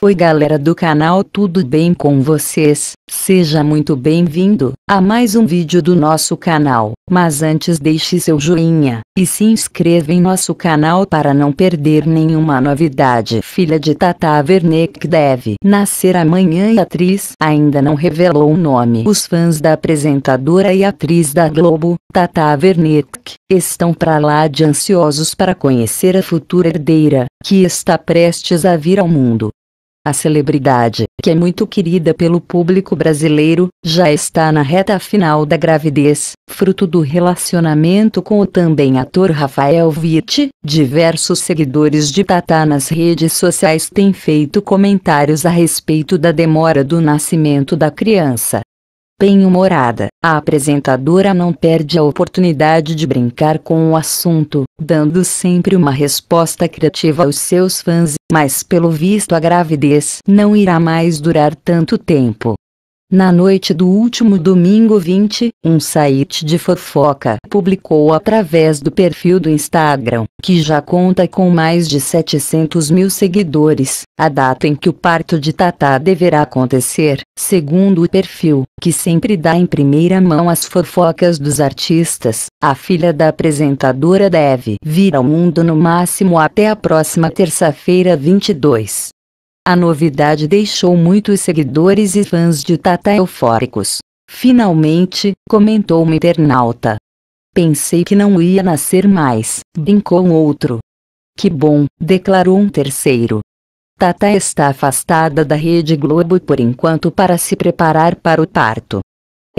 Oi galera do canal tudo bem com vocês? Seja muito bem-vindo a mais um vídeo do nosso canal, mas antes deixe seu joinha e se inscreva em nosso canal para não perder nenhuma novidade. Filha de Tata Werneck deve nascer amanhã e a atriz ainda não revelou o nome. Os fãs da apresentadora e atriz da Globo, Tata Werneck, estão para lá de ansiosos para conhecer a futura herdeira, que está prestes a vir ao mundo. A celebridade, que é muito querida pelo público brasileiro, já está na reta final da gravidez, fruto do relacionamento com o também ator Rafael Witt. Diversos seguidores de Tata nas redes sociais têm feito comentários a respeito da demora do nascimento da criança bem-humorada. A apresentadora não perde a oportunidade de brincar com o assunto, dando sempre uma resposta criativa aos seus fãs, mas pelo visto a gravidez não irá mais durar tanto tempo. Na noite do último domingo 20, um site de fofoca publicou através do perfil do Instagram, que já conta com mais de 700 mil seguidores, a data em que o parto de Tatá deverá acontecer, segundo o perfil, que sempre dá em primeira mão as fofocas dos artistas. A filha da apresentadora deve vir ao mundo no máximo até a próxima terça-feira 22. A novidade deixou muitos seguidores e fãs de Tata eufóricos. Finalmente, comentou um internauta. Pensei que não ia nascer mais, brincou um outro. Que bom, declarou um terceiro. Tata está afastada da Rede Globo por enquanto para se preparar para o parto.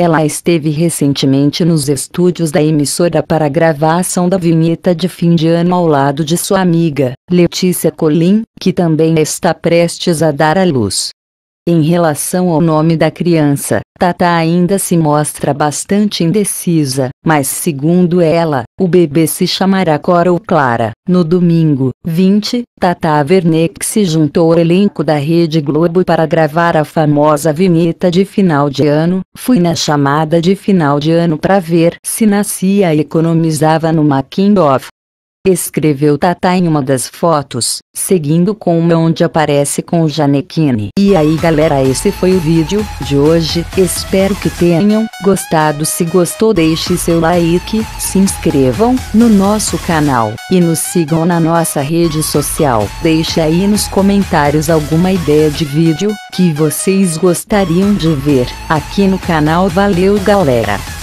Ela esteve recentemente nos estúdios da emissora para a gravação da vinheta de fim de ano ao lado de sua amiga, Letícia Colim, que também está prestes a dar à luz. Em relação ao nome da criança, Tata ainda se mostra bastante indecisa, mas segundo ela, o bebê se chamará Cora ou Clara. No domingo, 20, Tata Werneck se juntou ao elenco da Rede Globo para gravar a famosa vinheta de final de ano. Fui na chamada de final de ano para ver se nascia e economizava no making off escreveu Tata em uma das fotos, seguindo com uma onde aparece com o Janequine. E aí galera esse foi o vídeo de hoje, espero que tenham gostado. Se gostou deixe seu like, se inscrevam no nosso canal, e nos sigam na nossa rede social. Deixe aí nos comentários alguma ideia de vídeo, que vocês gostariam de ver, aqui no canal. Valeu galera!